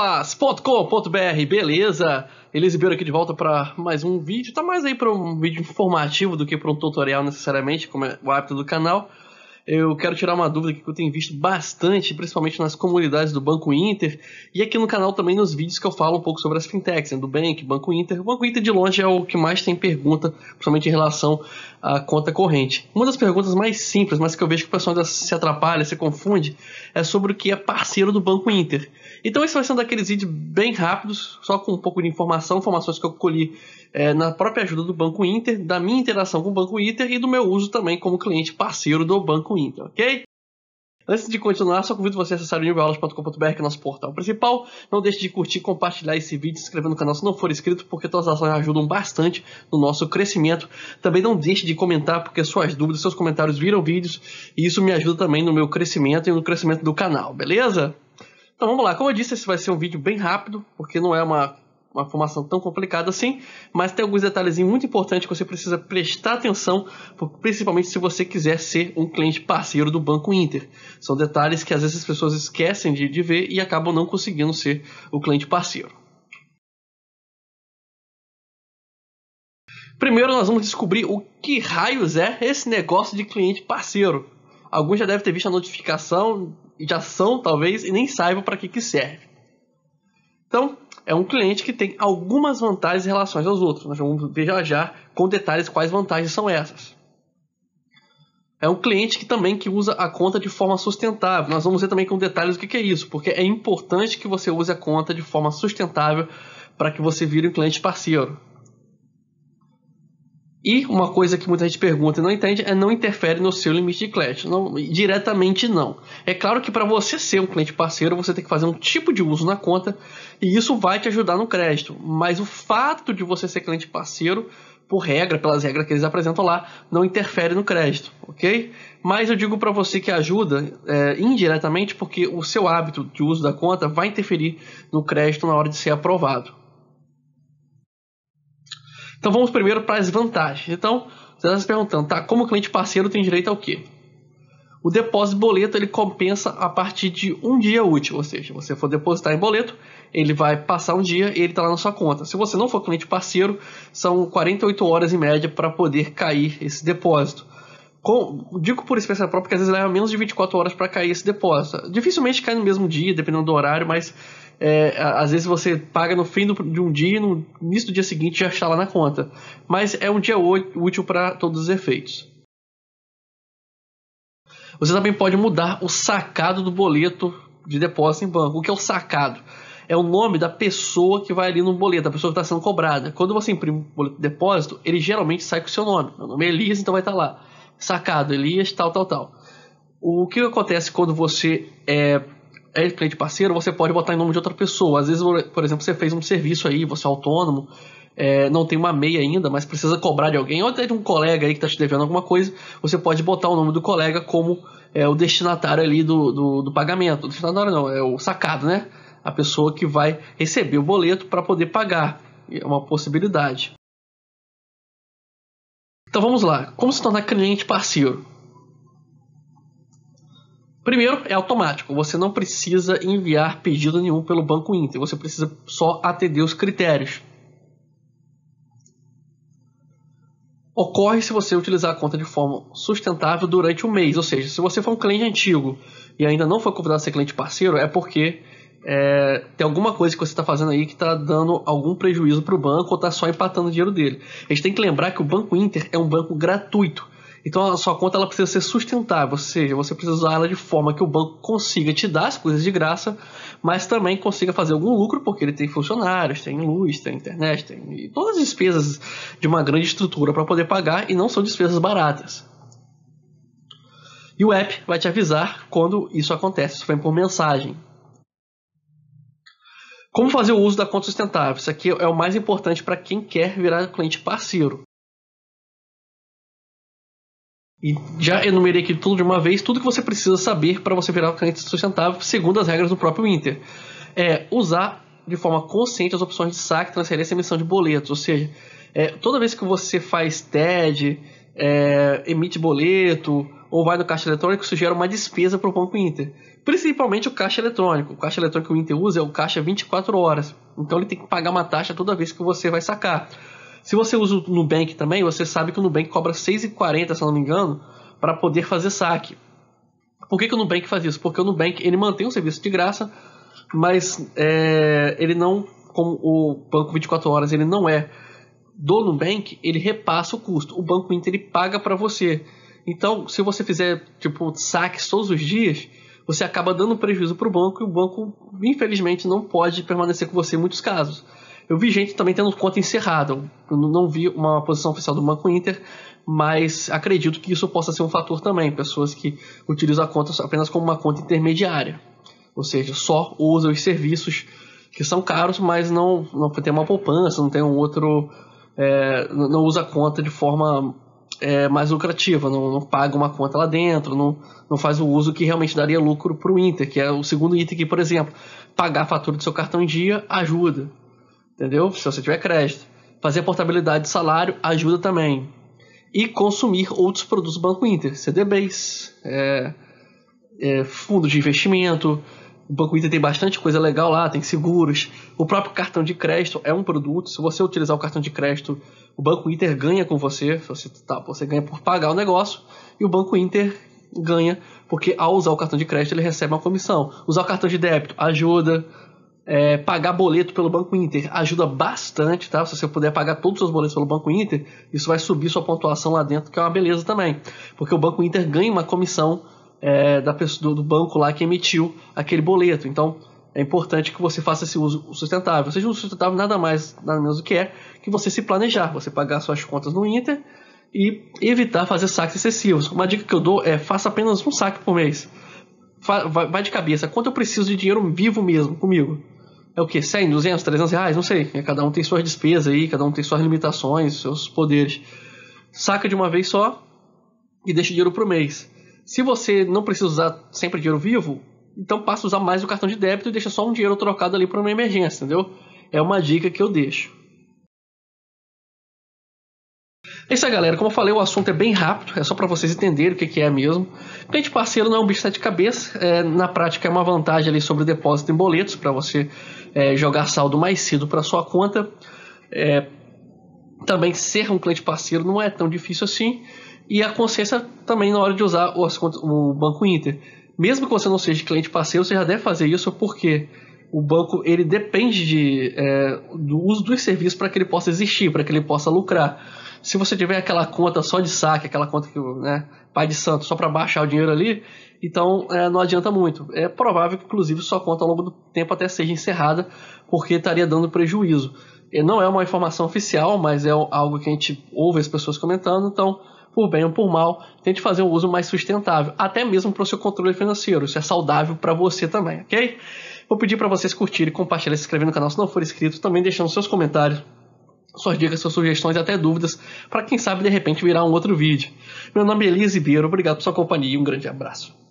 Boas.com.br, beleza? Elias aqui de volta para mais um vídeo. Tá mais aí para um vídeo informativo do que para um tutorial necessariamente, como é o hábito do canal eu quero tirar uma dúvida que eu tenho visto bastante, principalmente nas comunidades do Banco Inter e aqui no canal também nos vídeos que eu falo um pouco sobre as fintechs, né, do Bank, Banco Inter. O Banco Inter de longe é o que mais tem pergunta, principalmente em relação à conta corrente. Uma das perguntas mais simples, mas que eu vejo que o pessoal se atrapalha, se confunde, é sobre o que é parceiro do Banco Inter. Então esse vai ser um daqueles vídeos bem rápidos, só com um pouco de informação, informações que eu colhi é, na própria ajuda do Banco Inter, da minha interação com o Banco Inter e do meu uso também como cliente parceiro do Banco Inter, ok? Antes de continuar, só convido você a acessar o newbaulas.com.br, que é nosso portal principal. Não deixe de curtir, compartilhar esse vídeo, se inscrever no canal se não for inscrito, porque todas as ações ajudam bastante no nosso crescimento. Também não deixe de comentar, porque suas dúvidas, seus comentários viram vídeos, e isso me ajuda também no meu crescimento e no crescimento do canal, beleza? Então vamos lá, como eu disse, esse vai ser um vídeo bem rápido, porque não é uma uma formação tão complicada assim, mas tem alguns detalhezinhos muito importantes que você precisa prestar atenção, principalmente se você quiser ser um cliente parceiro do Banco Inter. São detalhes que às vezes as pessoas esquecem de, de ver e acabam não conseguindo ser o cliente parceiro. Primeiro nós vamos descobrir o que raios é esse negócio de cliente parceiro. Alguns já devem ter visto a notificação, já são talvez, e nem saibam para que, que serve. Então, é um cliente que tem algumas vantagens em relação aos outros. Nós vamos ver já já com detalhes quais vantagens são essas. É um cliente que também que usa a conta de forma sustentável. Nós vamos ver também com detalhes o que é isso, porque é importante que você use a conta de forma sustentável para que você vire um cliente parceiro. E uma coisa que muita gente pergunta e não entende é não interfere no seu limite de cliente. Não, diretamente não. É claro que para você ser um cliente parceiro, você tem que fazer um tipo de uso na conta e isso vai te ajudar no crédito. Mas o fato de você ser cliente parceiro, por regra, pelas regras que eles apresentam lá, não interfere no crédito, ok? Mas eu digo para você que ajuda é, indiretamente porque o seu hábito de uso da conta vai interferir no crédito na hora de ser aprovado. Então vamos primeiro para as vantagens. Então, você está se perguntando, tá, como cliente parceiro tem direito ao quê? O depósito de boleto ele compensa a partir de um dia útil, ou seja, você for depositar em boleto, ele vai passar um dia e ele está lá na sua conta. Se você não for cliente parceiro, são 48 horas em média para poder cair esse depósito. Com, digo por experiência própria que às vezes leva menos de 24 horas para cair esse depósito. Dificilmente cai no mesmo dia, dependendo do horário, mas é, às vezes você paga no fim do, de um dia e no início do dia seguinte já está lá na conta. Mas é um dia útil para todos os efeitos. Você também pode mudar o sacado do boleto de depósito em banco. O que é o sacado? É o nome da pessoa que vai ali no boleto, a pessoa que está sendo cobrada. Quando você imprime o boleto de depósito, ele geralmente sai com o seu nome. Meu nome é Elias, então vai estar tá lá. Sacado, Elias, tal, tal, tal. O que acontece quando você é, é cliente parceiro, você pode botar em nome de outra pessoa. Às vezes, por exemplo, você fez um serviço aí, você é autônomo, é, não tem uma meia ainda, mas precisa cobrar de alguém, ou até de um colega aí que está te devendo alguma coisa, você pode botar o nome do colega como é, o destinatário ali do, do, do pagamento. O destinatário não, é o sacado, né? A pessoa que vai receber o boleto para poder pagar. É uma possibilidade. Então vamos lá. Como se tornar cliente parceiro? Primeiro, é automático. Você não precisa enviar pedido nenhum pelo Banco Inter. Você precisa só atender os critérios. Ocorre se você utilizar a conta de forma sustentável durante um mês. Ou seja, se você for um cliente antigo e ainda não foi convidado a ser cliente parceiro, é porque é, tem alguma coisa que você está fazendo aí que está dando algum prejuízo para o banco ou está só empatando o dinheiro dele. A gente tem que lembrar que o Banco Inter é um banco gratuito. Então a sua conta ela precisa ser sustentável, ou seja, você precisa usar ela de forma que o banco consiga te dar as coisas de graça, mas também consiga fazer algum lucro, porque ele tem funcionários, tem luz, tem internet, tem todas as despesas de uma grande estrutura para poder pagar e não são despesas baratas. E o app vai te avisar quando isso acontece, isso vem por mensagem. Como fazer o uso da conta sustentável? Isso aqui é o mais importante para quem quer virar cliente parceiro. E já enumerei aqui tudo de uma vez, tudo que você precisa saber para você virar um cliente sustentável, segundo as regras do próprio Inter. É usar de forma consciente as opções de saque, transferência e emissão de boletos. Ou seja, é, toda vez que você faz TED, é, emite boleto ou vai no caixa eletrônico, isso gera uma despesa para o Banco Inter. Principalmente o caixa eletrônico. O caixa eletrônico que o Inter usa é o caixa 24 horas. Então ele tem que pagar uma taxa toda vez que você vai sacar. Se você usa o Nubank também, você sabe que o Nubank cobra 6,40, se não me engano, para poder fazer saque. Por que, que o Nubank faz isso? Porque o Nubank ele mantém o serviço de graça, mas é, ele não, como o banco 24 horas, ele não é do Nubank, ele repassa o custo. O Banco Inter ele paga para você. Então, se você fizer tipo saques todos os dias, você acaba dando prejuízo para o banco e o banco, infelizmente, não pode permanecer com você em muitos casos. Eu vi gente também tendo conta encerrada. Eu não vi uma posição oficial do Banco Inter, mas acredito que isso possa ser um fator também. Pessoas que utilizam a conta apenas como uma conta intermediária, ou seja, só usam os serviços que são caros, mas não, não tem uma poupança, não tem um outro. É, não usa a conta de forma é, mais lucrativa, não, não, paga uma conta lá dentro, não, não faz o uso que realmente daria lucro para o Inter, que é o segundo item que, por exemplo, pagar a fatura do seu cartão em dia ajuda. Entendeu? Se você tiver crédito. Fazer portabilidade de salário ajuda também. E consumir outros produtos do Banco Inter. CDBs, é, é, fundos de investimento. O Banco Inter tem bastante coisa legal lá, tem seguros. O próprio cartão de crédito é um produto. Se você utilizar o cartão de crédito, o Banco Inter ganha com você. Você, tá, você ganha por pagar o negócio. E o Banco Inter ganha, porque ao usar o cartão de crédito ele recebe uma comissão. Usar o cartão de débito ajuda, é, pagar boleto pelo Banco Inter ajuda bastante, tá? Se você puder pagar todos os seus boletos pelo Banco Inter, isso vai subir sua pontuação lá dentro, que é uma beleza também. Porque o Banco Inter ganha uma comissão é, da pessoa, do banco lá que emitiu aquele boleto. Então, é importante que você faça esse uso sustentável. Ou seja, o sustentável nada mais, nada menos do que é que você se planejar, você pagar suas contas no Inter e evitar fazer saques excessivos. Uma dica que eu dou é faça apenas um saque por mês. Vai de cabeça, quanto eu preciso de dinheiro vivo mesmo comigo? é o que? 100, 200, 300 reais? Não sei. É, cada um tem suas despesas aí, cada um tem suas limitações, seus poderes. Saca de uma vez só e deixa o dinheiro pro mês. Se você não precisa usar sempre dinheiro vivo, então passa a usar mais o cartão de débito e deixa só um dinheiro trocado ali para uma emergência, entendeu? É uma dica que eu deixo. É isso aí, galera. Como eu falei, o assunto é bem rápido, é só para vocês entenderem o que, que é mesmo. Cliente parceiro não é um bicho de cabeça, é, na prática é uma vantagem ali sobre depósito em boletos, para você é, jogar saldo mais cedo para sua conta. É, também ser um cliente parceiro não é tão difícil assim. E a consciência também na hora de usar o Banco Inter. Mesmo que você não seja cliente parceiro, você já deve fazer isso porque o banco ele depende de, é, do uso dos serviços para que ele possa existir, para que ele possa lucrar se você tiver aquela conta só de saque, aquela conta que, né, pai de santo, só para baixar o dinheiro ali, então é, não adianta muito. É provável que, inclusive, sua conta ao longo do tempo até seja encerrada, porque estaria dando prejuízo. E não é uma informação oficial, mas é algo que a gente ouve as pessoas comentando, então, por bem ou por mal, tente fazer um uso mais sustentável, até mesmo para o seu controle financeiro. Isso é saudável para você também, ok? Vou pedir para vocês curtirem, compartilharem, se inscrever no canal se não for inscrito, também deixando seus comentários suas dicas, suas sugestões e até dúvidas para quem sabe de repente virar um outro vídeo. Meu nome é Elias Ribeiro, obrigado pela sua companhia e um grande abraço.